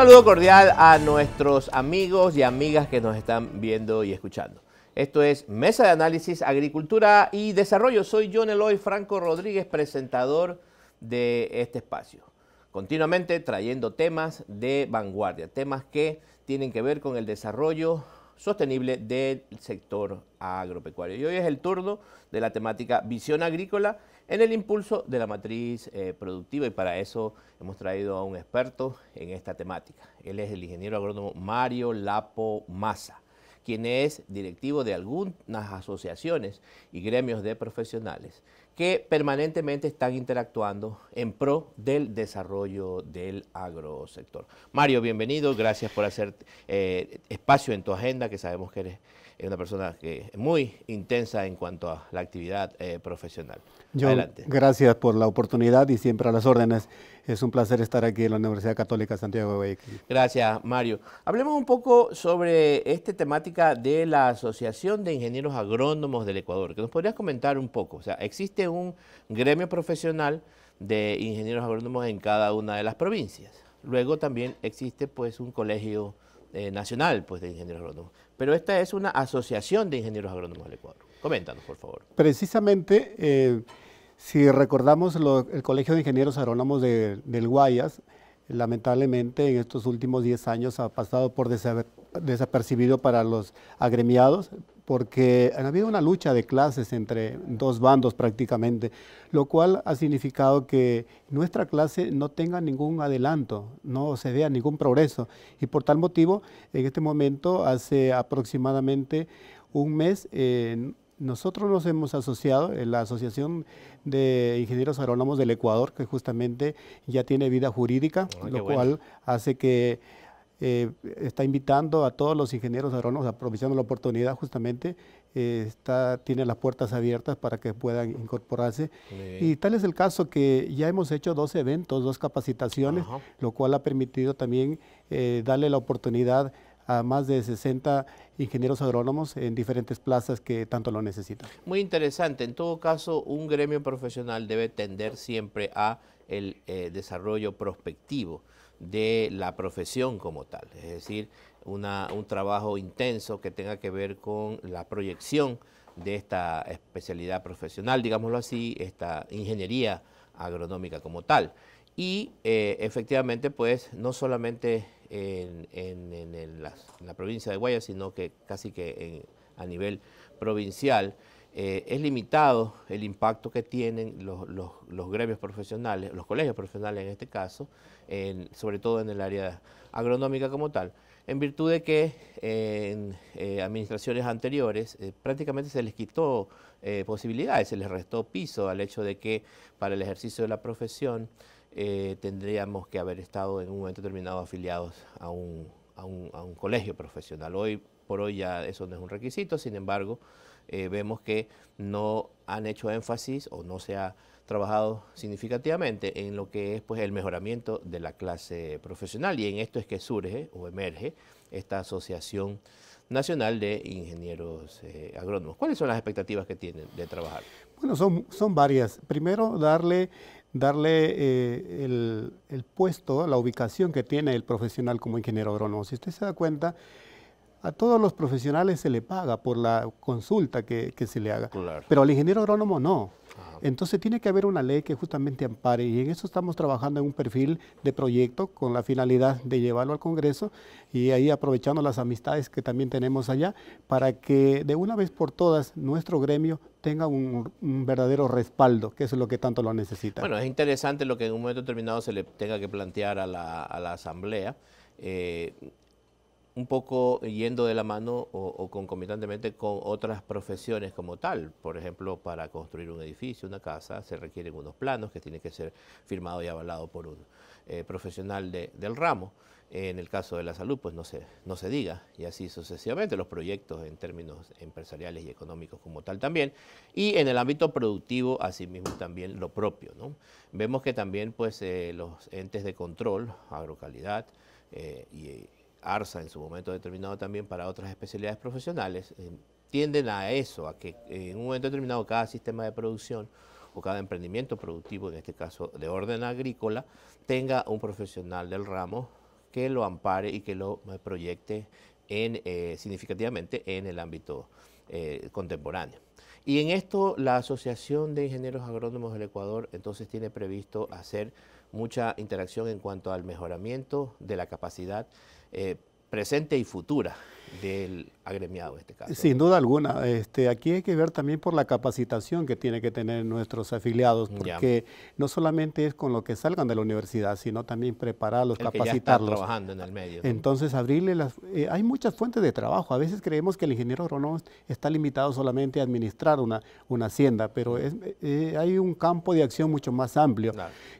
saludo cordial a nuestros amigos y amigas que nos están viendo y escuchando. Esto es Mesa de Análisis, Agricultura y Desarrollo. Soy John Eloy Franco Rodríguez, presentador de este espacio. Continuamente trayendo temas de vanguardia, temas que tienen que ver con el desarrollo sostenible del sector agropecuario. Y hoy es el turno de la temática visión agrícola en el impulso de la matriz eh, productiva y para eso hemos traído a un experto en esta temática. Él es el ingeniero agrónomo Mario Lapo Maza, quien es directivo de algunas asociaciones y gremios de profesionales que permanentemente están interactuando en pro del desarrollo del agrosector. Mario, bienvenido, gracias por hacer eh, espacio en tu agenda, que sabemos que eres es una persona que es muy intensa en cuanto a la actividad eh, profesional. Gracias por la oportunidad y siempre a las órdenes. Es un placer estar aquí en la Universidad Católica Santiago de Guayaquil. Gracias, Mario. Hablemos un poco sobre esta temática de la Asociación de Ingenieros Agrónomos del Ecuador, que nos podrías comentar un poco. O sea, existe un gremio profesional de ingenieros agrónomos en cada una de las provincias. Luego también existe pues un colegio eh, nacional pues, de ingenieros agrónomos. Pero esta es una asociación de ingenieros agrónomos del Ecuador. Coméntanos, por favor. Precisamente, eh, si recordamos el Colegio de Ingenieros Agrónomos del Guayas, lamentablemente en estos últimos 10 años ha pasado por desapercibido para los agremiados, porque ha habido una lucha de clases entre dos bandos prácticamente, lo cual ha significado que nuestra clase no tenga ningún adelanto, no se vea ningún progreso. Y por tal motivo, en este momento, hace aproximadamente un mes, eh, nosotros nos hemos asociado en eh, la Asociación de Ingenieros Agrónomos del Ecuador, que justamente ya tiene vida jurídica, ah, lo cual hace que eh, está invitando a todos los ingenieros agrónomos, aprovechando la oportunidad justamente, eh, tiene las puertas abiertas para que puedan incorporarse. Y tal es el caso que ya hemos hecho dos eventos, dos capacitaciones, lo cual ha permitido también eh, darle la oportunidad a más de 60 ingenieros agrónomos en diferentes plazas que tanto lo necesitan. Muy interesante. En todo caso, un gremio profesional debe tender siempre a el desarrollo prospectivo de la profesión como tal, es decir, un trabajo intenso que tenga que ver con la proyección de esta especialidad profesional, digámoslo así, esta ingeniería agronómica como tal. Y eh, efectivamente, pues, no solamente en, la, en, la, provincia de Guayas, sino que casi que a nivel provincial, eh, es limitado el impacto que tienen los, gremios profesionales, los colegios profesionales en este caso, sobre todo en el área agronómica como tal, en virtud de que en eh, administraciones anteriores eh, prácticamente se les quitó posibilidades, se les restó piso al hecho de que para el ejercicio de la profesión tendríamos que haber estado en un momento determinado afiliados a un, a un colegio profesional. Hoy por hoy ya eso no es un requisito, sin embargo, eh, vemos que no han hecho énfasis o no se ha trabajado significativamente en lo que es pues, el mejoramiento de la clase profesional y en esto es que surge o emerge esta Asociación Nacional de Ingenieros eh, Agrónomos. ¿Cuáles son las expectativas que tienen de trabajar? Bueno, son, son varias. Primero, darle, darle eh, el, el puesto, la ubicación que tiene el profesional como ingeniero agrónomo. Si usted se da cuenta, a todos los profesionales se le paga por la consulta que, se le haga, pero al ingeniero agrónomo no. Ah, Entonces tiene que haber una ley que justamente ampare y en eso estamos trabajando en un perfil de proyecto con la finalidad de llevarlo al Congreso y ahí aprovechando las amistades que también tenemos allá para que de una vez por todas nuestro gremio tenga un, verdadero respaldo, que es lo que tanto lo necesita. Bueno, es interesante lo que en un momento determinado se le tenga que plantear a la, Asamblea. Eh, un poco yendo de la mano o, concomitantemente con otras profesiones como tal. Por ejemplo, para construir un edificio, una casa, se requieren unos planos que tienen que ser firmados y avalados por un eh, profesional del ramo. En el caso de la salud, pues no se, no se diga, y así sucesivamente, los proyectos en términos empresariales y económicos como tal también. Y en el ámbito productivo, asimismo también lo propio. Vemos que también pues, eh, los entes de control, agrocalidad eh, y ARSA en su momento determinado también para otras especialidades profesionales, eh, tienden a eso, a que eh, en un momento determinado cada sistema de producción o cada emprendimiento productivo, en este caso de orden agrícola, tenga un profesional del ramo que lo ampare y que lo eh, proyecte significativamente en el ámbito contemporáneo. Y en esto la Asociación de Ingenieros Agrónomos del Ecuador entonces tiene previsto hacer mucha interacción en cuanto al mejoramiento de la capacidad eh, presente y futura del agremiado en este caso. Sin duda alguna. Este, aquí hay que ver también por la capacitación que tiene que tener nuestros afiliados, porque no solamente es con lo que salgan de la universidad, sino también prepararlos, capacitarlos. trabajando en el medio. Entonces, abrirle las... Eh, hay muchas fuentes de trabajo. A veces creemos que el ingeniero agrónomo está limitado solamente a administrar una, una hacienda, pero mm. es, eh, hay un campo de acción mucho más amplio,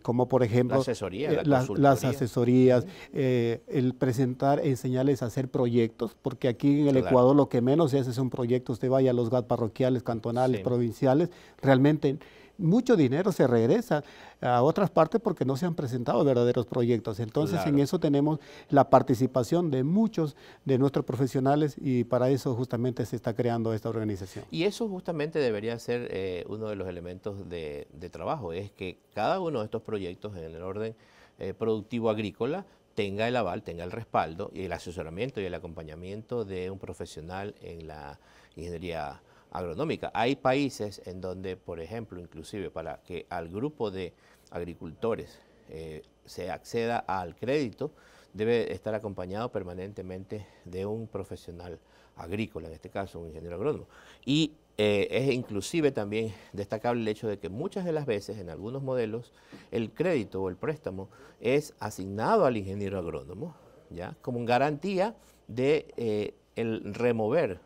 como por ejemplo... Eh, la asesoría, las asesorías, el presentar, enseñarles a hacer proyectos, porque aquí en el Ecuador lo que menos es, es un proyecto, usted vaya a los GAT parroquiales, cantonales, provinciales, realmente mucho dinero se regresa a otras partes porque no se han presentado verdaderos proyectos. Entonces, en eso tenemos la participación de muchos de nuestros profesionales y para eso justamente se está creando esta organización. Y eso justamente debería ser eh, uno de los elementos de, trabajo, es que cada uno de estos proyectos en el orden eh, productivo agrícola tenga el aval, tenga el respaldo y el asesoramiento y el acompañamiento de un profesional en la ingeniería agronómica. Hay países en donde, por ejemplo, inclusive para que al grupo de agricultores eh, se acceda al crédito, debe estar acompañado permanentemente de un profesional agrícola, en este caso un ingeniero agrónomo. Y eh, es inclusive también destacable el hecho de que muchas de las veces en algunos modelos el crédito o el préstamo es asignado al ingeniero agrónomo, ¿ya? como garantía de eh, el remover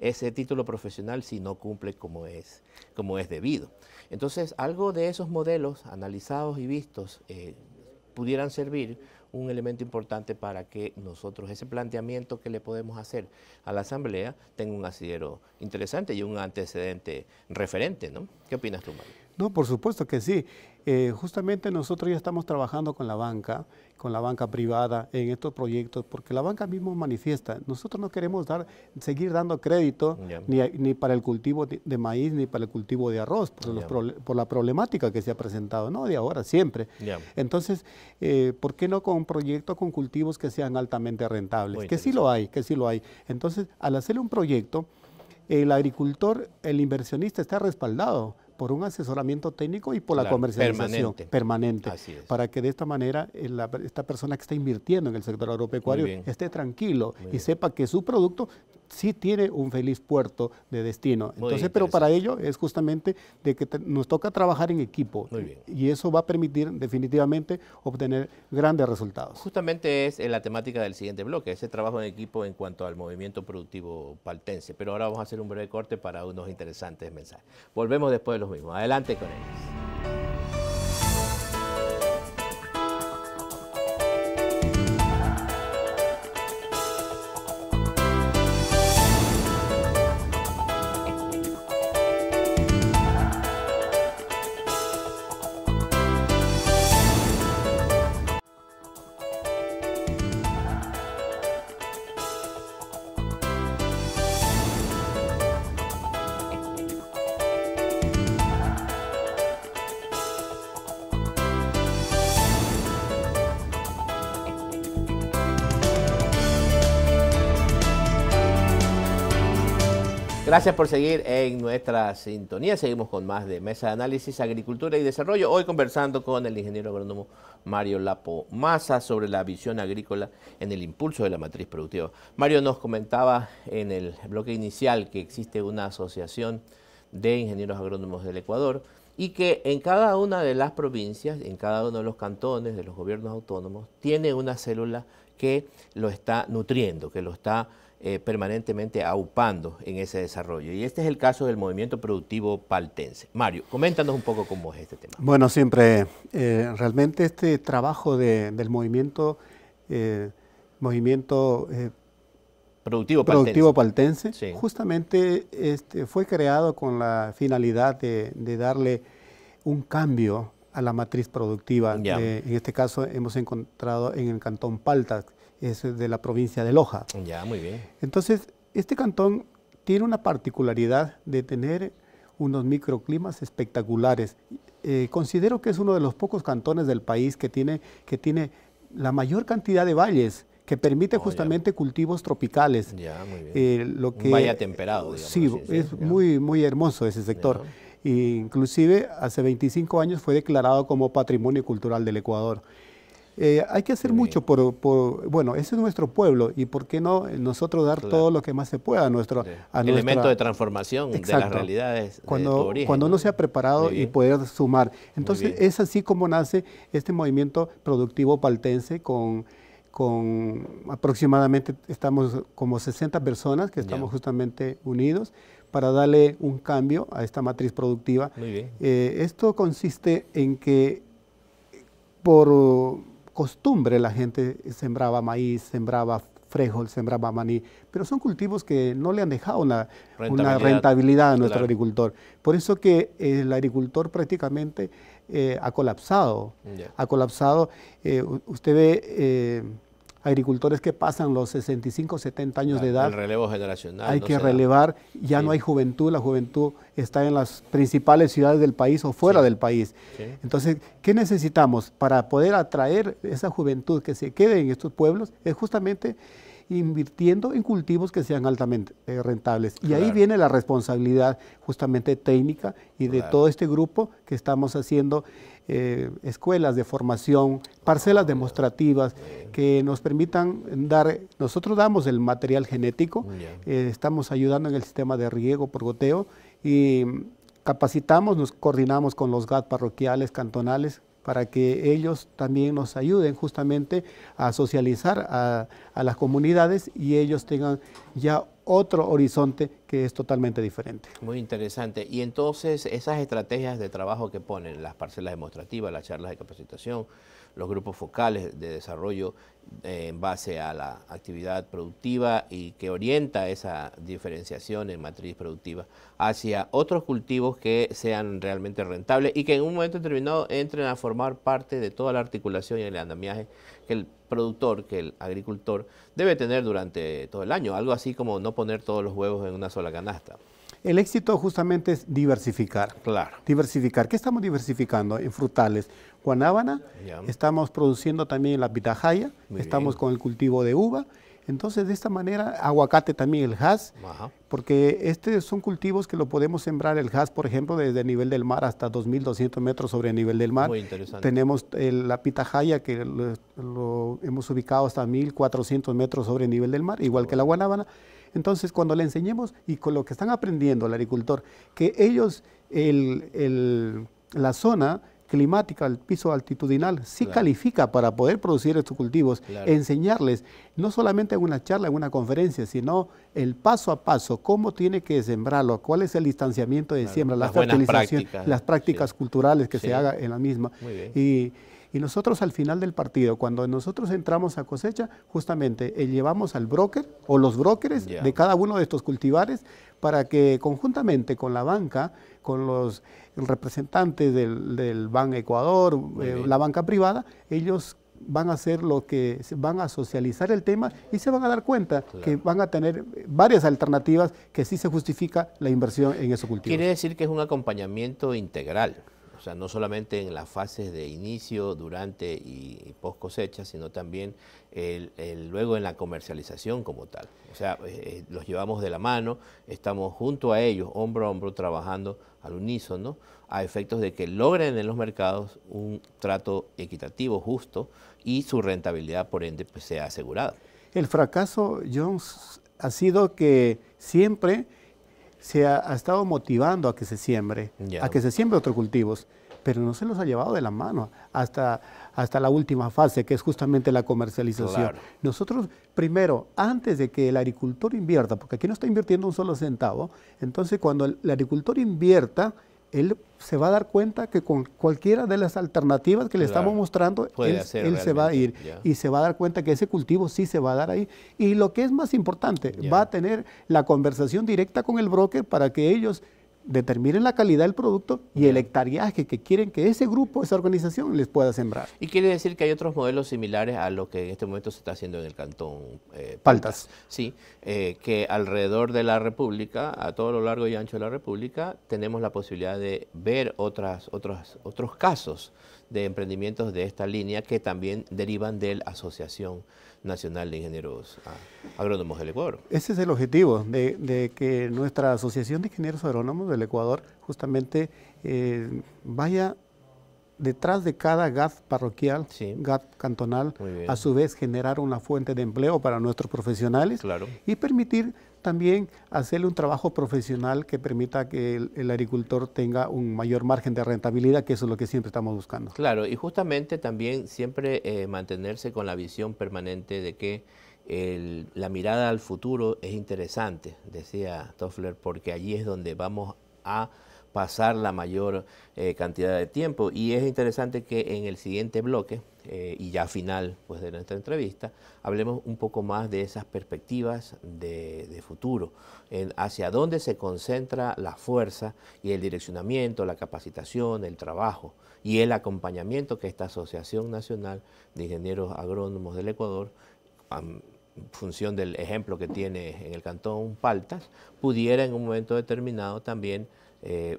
ese título profesional si no cumple como es, como es debido. Entonces, algo de esos modelos analizados y vistos eh, pudieran servir un elemento importante para que nosotros ese planteamiento que le podemos hacer a la Asamblea tenga un asidero interesante y un antecedente referente, ¿no? ¿Qué opinas tú, Mario? No, por supuesto que sí. Eh, justamente nosotros ya estamos trabajando con la banca, con la banca privada en estos proyectos, porque la banca misma manifiesta, nosotros no queremos dar, seguir dando crédito ni, para el cultivo de, maíz ni para el cultivo de arroz, por, la problemática que se ha presentado, no de ahora, siempre. Entonces, eh, ¿por qué no con un proyecto con cultivos que sean altamente rentables? que sí lo hay, que sí lo hay. Entonces, al hacer un proyecto, el agricultor, el inversionista está respaldado por un asesoramiento técnico y por la, comercialización permanente, para que de esta manera eh, esta persona que está invirtiendo en el sector agropecuario esté tranquilo y sepa que su producto sí tiene un feliz puerto de destino. Entonces, pero para ello es justamente de que nos toca trabajar en equipo. Muy bien. Y eso va a permitir definitivamente obtener grandes resultados. Justamente es eh, la temática del siguiente bloque, ese trabajo en equipo en cuanto al movimiento productivo paltense. Pero ahora vamos a hacer un breve corte para unos interesantes mensajes. Volvemos después de los mismos. Adelante con ellos. Gracias por seguir en nuestra sintonía. Seguimos con más de Mesa de Análisis, Agricultura y Desarrollo. Hoy conversando con el ingeniero agrónomo Mario Lapo Maza sobre la visión agrícola en el impulso de la matriz productiva. Mario nos comentaba en el bloque inicial que existe una asociación de ingenieros agrónomos del Ecuador y que en cada una de las provincias, en cada uno de los cantones, de los gobiernos autónomos, tiene una célula que lo está nutriendo, que lo está eh, permanentemente aupando en ese desarrollo. Y este es el caso del movimiento productivo paltense. Mario, coméntanos un poco cómo es este tema. Bueno, siempre, eh, realmente este trabajo del movimiento, eh, movimiento Productivo Paltense. Productivo Justamente este, fue creado con la finalidad de, darle un cambio a la matriz productiva. en este caso hemos encontrado en el cantón Paltas, es de la provincia de Loja. Ya, muy bien. Entonces, este cantón tiene una particularidad de tener unos microclimas espectaculares. Eh, considero que es uno de los pocos cantones del país que tiene, que tiene la mayor cantidad de valles que permite oh, justamente cultivos tropicales. Ya, muy bien. Eh, lo que, Vaya temperado. Digamos, sí, es muy, muy hermoso ese sector. E inclusive hace 25 años fue declarado como Patrimonio Cultural del Ecuador. Eh, hay que hacer mucho por, bueno, ese es nuestro pueblo y por qué no nosotros dar todo lo que más se pueda a nuestro... Sí. Elemento de transformación de las realidades. Cuando, cuando uno se ha preparado y poder sumar. Entonces es así como nace este movimiento productivo paltense con con aproximadamente, estamos como 60 personas que estamos justamente unidos para darle un cambio a esta matriz productiva. Eh, esto consiste en que por costumbre la gente sembraba maíz, sembraba frejol, sembraba maní, pero son cultivos que no le han dejado una rentabilidad, a nuestro agricultor. Por eso que eh, el agricultor prácticamente eh, ha colapsado, ha colapsado. usted ve agricultores que pasan los 65, 70 años de edad. El relevo generacional. Hay que relevar, ya no hay juventud, la juventud está en las principales ciudades del país o fuera del país. Entonces, ¿qué necesitamos para poder atraer esa juventud que se quede en estos pueblos? Es justamente invirtiendo en cultivos que sean altamente eh, rentables. Y ahí viene la responsabilidad justamente técnica y de todo este grupo que estamos haciendo eh, escuelas de formación, parcelas demostrativas que nos permitan dar, nosotros damos el material genético, eh, estamos ayudando en el sistema de riego por goteo y capacitamos, nos coordinamos con los GAT parroquiales, cantonales, para que ellos también nos ayuden justamente a socializar a, a las comunidades y ellos tengan ya otro horizonte que es totalmente diferente. Muy interesante. Y entonces esas estrategias de trabajo que ponen, las parcelas demostrativas, las charlas de capacitación, los grupos focales de desarrollo eh, en base a la actividad productiva y que orienta esa diferenciación en matriz productiva hacia otros cultivos que sean realmente rentables y que en un momento determinado entren a formar parte de toda la articulación y el andamiaje que el productor que el agricultor debe tener durante todo el año, algo así como no poner todos los huevos en una sola canasta. El éxito justamente es diversificar. Claro. Diversificar. ¿Qué estamos diversificando en frutales? Guanábana, estamos produciendo también la pitahaya, estamos con el cultivo de uva entonces, de esta manera, aguacate también, el haz, porque estos son cultivos que lo podemos sembrar, el haz, por ejemplo, desde el nivel del mar hasta 2.200 metros sobre el nivel del mar. Muy interesante. Tenemos eh, la pitahaya, que lo, hemos ubicado hasta 1.400 metros sobre el nivel del mar, igual que la guanábana. Entonces, cuando le enseñemos y con lo que están aprendiendo el agricultor, que ellos, el, la zona climática, el piso altitudinal, sí califica para poder producir estos cultivos, enseñarles, no solamente en una charla, en una conferencia, sino el paso a paso, cómo tiene que sembrarlo, cuál es el distanciamiento de siembra, la las prácticas. las prácticas culturales que se haga en la misma. Y y nosotros al final del partido, cuando nosotros entramos a cosecha, justamente eh, llevamos al broker o los brokers de cada uno de estos cultivares para que conjuntamente con la banca, con los representantes del, del Ban Ecuador, eh, la banca privada, ellos van a hacer lo que van a socializar el tema y se van a dar cuenta que van a tener varias alternativas que sí se justifica la inversión en esos cultivos. Quiere decir que es un acompañamiento integral sea, no solamente en las fases de inicio, durante y, post cosecha, sino también luego en la comercialización como tal. O sea, eh, eh, los llevamos de la mano, estamos junto a ellos, hombro a hombro, trabajando al unísono, a efectos de que logren en los mercados un trato equitativo, justo, y su rentabilidad, por ende, pues, sea asegurada. El fracaso, Jones, ha sido que siempre se ha, estado motivando a que se siembre, a que se siembre otros cultivos, pero no se los ha llevado de la mano hasta, hasta la última fase, que es justamente la comercialización. Nosotros, primero, antes de que el agricultor invierta, porque aquí no está invirtiendo un solo centavo, entonces cuando el agricultor invierta, él se va a dar cuenta que con cualquiera de las alternativas que le estamos mostrando, él, se va a ir y se va a dar cuenta que ese cultivo sí se va a dar ahí. Y lo que es más importante, va a tener la conversación directa con el broker para que ellos determinen la calidad del producto y el hectariaje que quieren que ese grupo, esa organización les pueda sembrar. Y quiere decir que hay otros modelos similares a lo que en este momento se está haciendo en el cantón eh, Paltas. Sí, eh, que alrededor de la República, a todo lo largo y ancho de la República, tenemos la posibilidad de ver otras, otras, otros casos de emprendimientos de esta línea que también derivan de la Asociación Nacional de Ingenieros ah, Agrónomos del Ecuador. Ese es el objetivo, de, que nuestra Asociación de Ingenieros Agrónomos del Ecuador justamente eh, vaya detrás de cada GAT parroquial, sí. GAT cantonal, a su vez generar una fuente de empleo para nuestros profesionales y permitir también hacerle un trabajo profesional que permita que el, agricultor tenga un mayor margen de rentabilidad, que eso es lo que siempre estamos buscando. Claro, y justamente también siempre eh, mantenerse con la visión permanente de que la mirada al futuro es interesante, decía Toffler, porque allí es donde vamos a pasar la mayor eh, cantidad de tiempo. Y es interesante que en el siguiente bloque, eh, y ya final pues, de nuestra entrevista, hablemos un poco más de esas perspectivas de, futuro, hacia dónde se concentra la fuerza y el direccionamiento, la capacitación, el trabajo y el acompañamiento que esta Asociación Nacional de Ingenieros Agrónomos del Ecuador en función del ejemplo que tiene en el cantón Paltas, pudiera en un momento determinado también eh,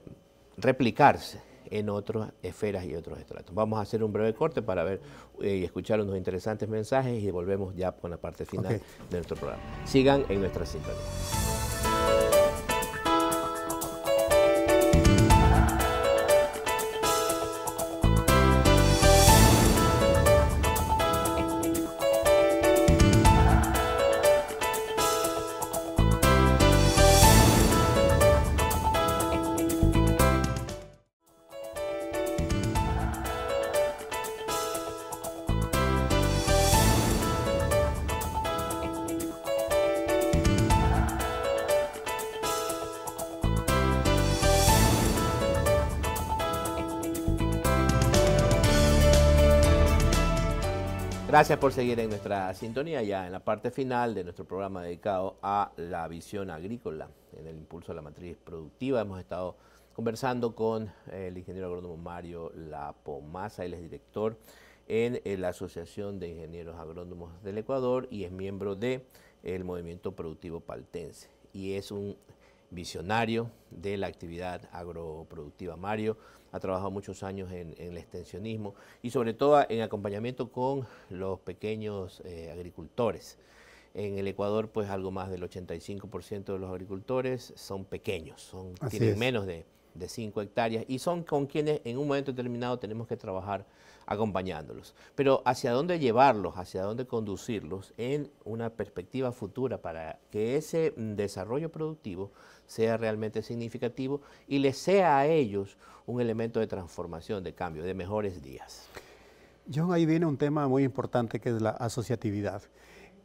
replicarse en otras esferas y otros estratos. Vamos a hacer un breve corte para ver eh, y escuchar unos interesantes mensajes y volvemos ya con la parte final de nuestro programa. Sigan en nuestra sintonía. Gracias por seguir en nuestra sintonía ya en la parte final de nuestro programa dedicado a la visión agrícola en el impulso a la matriz productiva. Hemos estado conversando con eh, el ingeniero agrónomo Mario Lapomasa, él es director en eh, la Asociación de Ingenieros Agrónomos del Ecuador y es miembro del el Movimiento Productivo Paltense y es un visionario de la actividad agroproductiva. Mario, ha trabajado muchos años en, el extensionismo y sobre todo en acompañamiento con los pequeños eh, agricultores. En el Ecuador, pues algo más del 85% de los agricultores son pequeños, son, tienen menos de de 5 hectáreas y son con quienes en un momento determinado tenemos que trabajar acompañándolos. Pero hacia dónde llevarlos, hacia dónde conducirlos en una perspectiva futura para que ese mm, desarrollo productivo sea realmente significativo y les sea a ellos un elemento de transformación, de cambio, de mejores días. John, ahí viene un tema muy importante que es la asociatividad.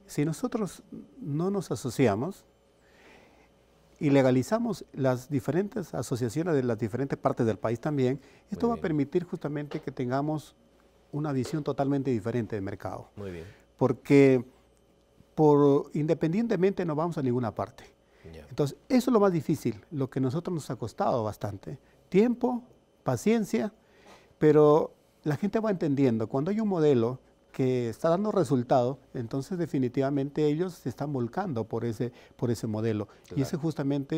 Si nosotros no nos asociamos, y legalizamos las diferentes asociaciones de las diferentes partes del país también, esto va a permitir justamente que tengamos una visión totalmente diferente del mercado. Muy bien. Porque por, independientemente no vamos a ninguna parte. Entonces, eso es lo más difícil, lo que a nosotros nos ha costado bastante. Tiempo, paciencia, pero la gente va entendiendo. Cuando hay un modelo, que está dando resultado, entonces definitivamente ellos se están volcando por ese, por ese modelo. Y ese es justamente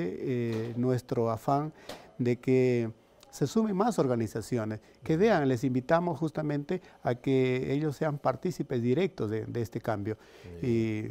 eh, nuestro afán de que se sumen más organizaciones, que vean, les invitamos justamente a que ellos sean partícipes directos de, este cambio. Y,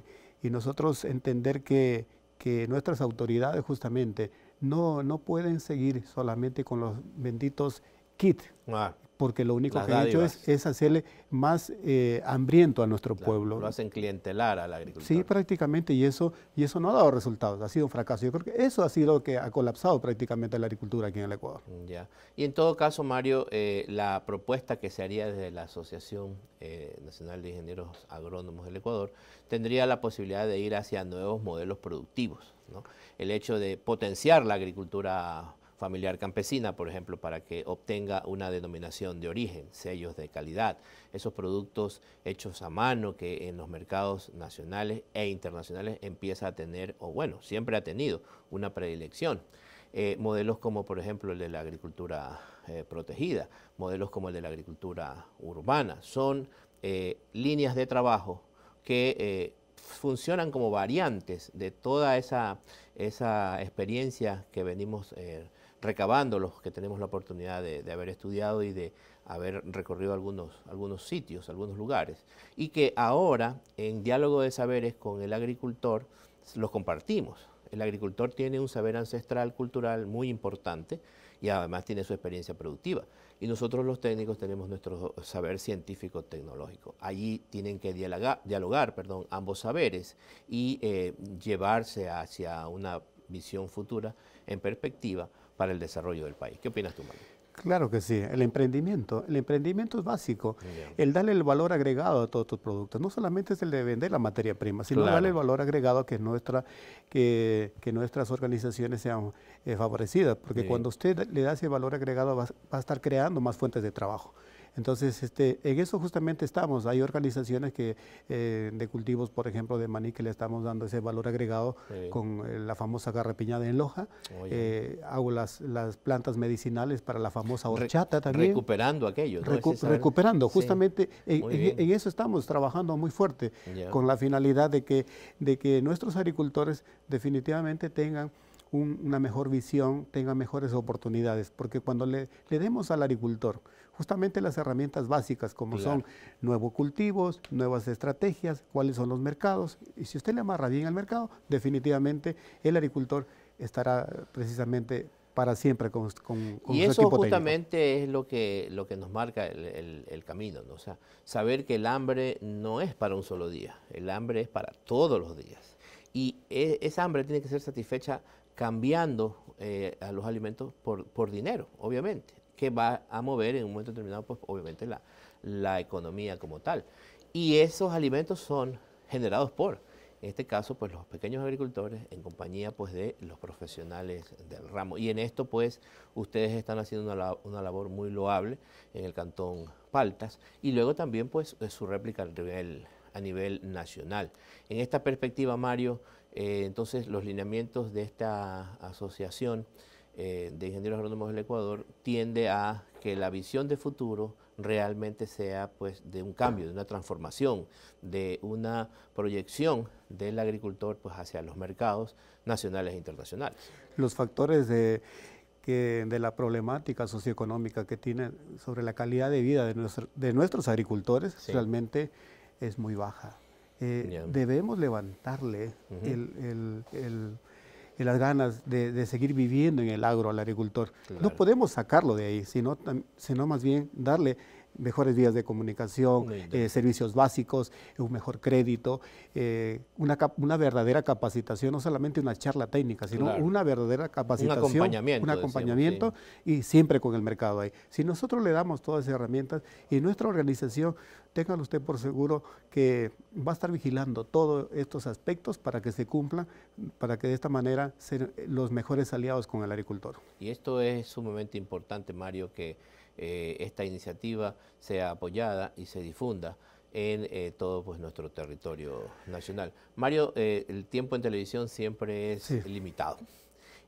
nosotros entender que, que nuestras autoridades justamente no, no pueden seguir solamente con los benditos kits. Ah, porque lo único que ha han hecho es, hacerle más eh, hambriento a nuestro pueblo. Lo hacen clientelar a la agricultura. Sí, prácticamente, y eso, y eso no ha dado resultados, ha sido un fracaso. Yo creo que eso ha sido lo que ha colapsado prácticamente la agricultura aquí en el Ecuador. Ya. Y en todo caso, Mario, eh, la propuesta que se haría desde la Asociación eh, Nacional de Ingenieros Agrónomos del Ecuador tendría la posibilidad de ir hacia nuevos modelos productivos. El hecho de potenciar la agricultura familiar campesina, por ejemplo, para que obtenga una denominación de origen, sellos de calidad. Esos productos hechos a mano que en los mercados nacionales e internacionales empieza a tener, o bueno, siempre ha tenido una predilección. Eh, modelos como por ejemplo el de la agricultura eh, protegida, modelos como el de la agricultura urbana, son eh, líneas de trabajo que funcionan como variantes de toda esa, esa experiencia que venimos eh, recabando los que tenemos la oportunidad de, haber estudiado y de haber recorrido algunos, algunos sitios, algunos lugares, y que ahora en diálogo de saberes con el agricultor los compartimos. El agricultor tiene un saber ancestral cultural muy importante y además tiene su experiencia productiva. Y nosotros los técnicos tenemos nuestro saber científico tecnológico. Allí tienen que dialogar, perdón, ambos saberes y eh, llevarse hacia una visión futura en perspectiva para el desarrollo del país. ¿Qué opinas tú, Manuel? Claro que sí, el emprendimiento, el emprendimiento es básico, el darle el valor agregado a todos tus productos, no solamente es el de vender la materia prima, sino darle el valor agregado a que, nuestra, que, nuestras organizaciones sean eh, favorecidas, porque cuando usted le da ese valor agregado va a estar creando más fuentes de trabajo. Entonces, este, en eso justamente estamos. Hay organizaciones que eh, de cultivos, por ejemplo, de maní, que le estamos dando ese valor agregado con eh, la famosa garrapiñada en loja. Eh, hago las, las plantas medicinales para la famosa horchata también. Recuperando aquello. ¿no? recuperando, justamente en, eso estamos trabajando muy fuerte, con la finalidad de que, de que nuestros agricultores definitivamente tengan una mejor visión, tenga mejores oportunidades, porque cuando le, le demos al agricultor justamente las herramientas básicas como son nuevos cultivos, nuevas estrategias, cuáles son los mercados, y si usted le amarra bien al mercado, definitivamente el agricultor estará precisamente para siempre con, con, con y eso justamente es lo que lo que nos marca el, camino o sea saber que el hambre no es para un solo día el hambre es para todos los días y e, esa hambre tiene que ser satisfecha cambiando eh, a los alimentos por, por, dinero, obviamente, que va a mover en un momento determinado, pues obviamente, la, economía como tal. Y esos alimentos son generados por, en este caso, pues los pequeños agricultores en compañía pues de los profesionales del ramo. Y en esto pues ustedes están haciendo una, labor muy loable en el cantón Paltas y luego también pues eh, su réplica a nivel, a nivel nacional. En esta perspectiva, Mario, eh, entonces, los lineamientos de esta asociación eh, de ingenieros agrónomos del Ecuador tiende a que la visión de futuro realmente sea pues de un cambio, de una transformación, de una proyección del agricultor pues hacia los mercados nacionales e internacionales. Los factores de, la problemática socioeconómica que tiene sobre la calidad de vida de, nuestros agricultores realmente es muy baja. Eh, debemos levantarle las ganas de, seguir viviendo en el agro al agricultor. No podemos sacarlo de ahí, sino, sino más bien darle mejores vías de comunicación, eh, servicios básicos, un mejor crédito, eh, una, verdadera capacitación, no solamente una charla técnica, sino una verdadera capacitación, un acompañamiento, un acompañamiento y siempre con el mercado ahí. Si nosotros le damos todas esas herramientas y nuestra organización, tengan usted por seguro que va a estar vigilando todos estos aspectos para que se cumplan, para que de esta manera sean los mejores aliados con el agricultor. Y esto es sumamente importante, Mario, que eh, esta iniciativa sea apoyada y se difunda en eh, todo pues, nuestro territorio nacional. Mario, eh, el tiempo en televisión siempre es limitado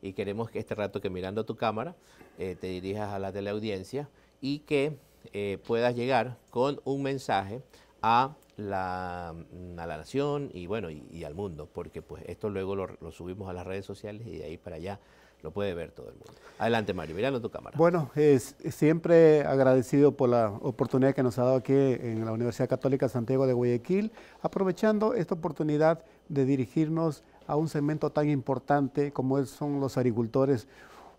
y queremos que este rato que mirando a tu cámara te dirijas a la teleaudiencia y que puedas llegar con un mensaje Mm, a la, nación y bueno, y, al mundo, porque pues esto luego lo, subimos a las redes sociales y de ahí para allá lo puede ver todo el mundo. Adelante Mario, mirando tu cámara. Bueno, es, siempre agradecido por la oportunidad que nos ha dado aquí en la Universidad Católica Santiago de Guayaquil, aprovechando esta oportunidad de dirigirnos a un segmento tan importante como son los agricultores,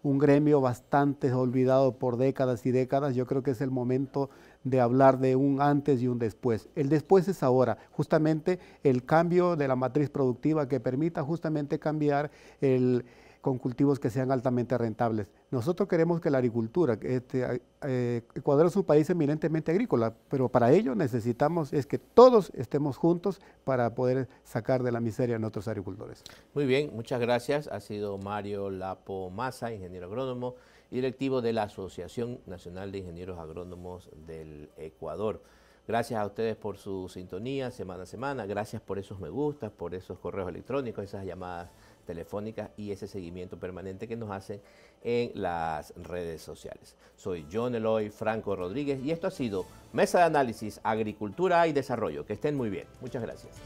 un gremio bastante olvidado por décadas y décadas. Yo creo que es el momento de hablar de un antes y un después. El después es ahora, justamente el cambio de la matriz productiva que permita justamente cambiar el con cultivos que sean altamente rentables. Nosotros queremos que la agricultura, este, eh, eh, Ecuador es un país eminentemente agrícola, pero para ello necesitamos es que todos estemos juntos para poder sacar de la miseria a nuestros agricultores. Muy bien, muchas gracias. Ha sido Mario Lapo Maza, ingeniero agrónomo, directivo de la Asociación Nacional de Ingenieros Agrónomos del Ecuador. Gracias a ustedes por su sintonía semana a semana, gracias por esos me gustas, por esos correos electrónicos, esas llamadas telefónicas y ese seguimiento permanente que nos hacen en las redes sociales. Soy John Eloy Franco Rodríguez y esto ha sido Mesa de Análisis, Agricultura y Desarrollo. Que estén muy bien. Muchas gracias.